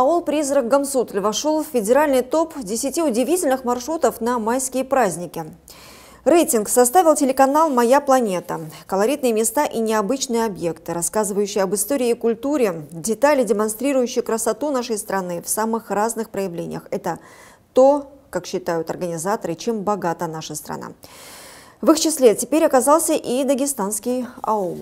Аул-призрак Гамсутль вошел в федеральный топ 10 удивительных маршрутов на майские праздники. Рейтинг составил телеканал «Моя планета». Колоритные места и необычные объекты, рассказывающие об истории и культуре, детали, демонстрирующие красоту нашей страны в самых разных проявлениях. Это то, как считают организаторы, чем богата наша страна. В их числе теперь оказался и дагестанский аул.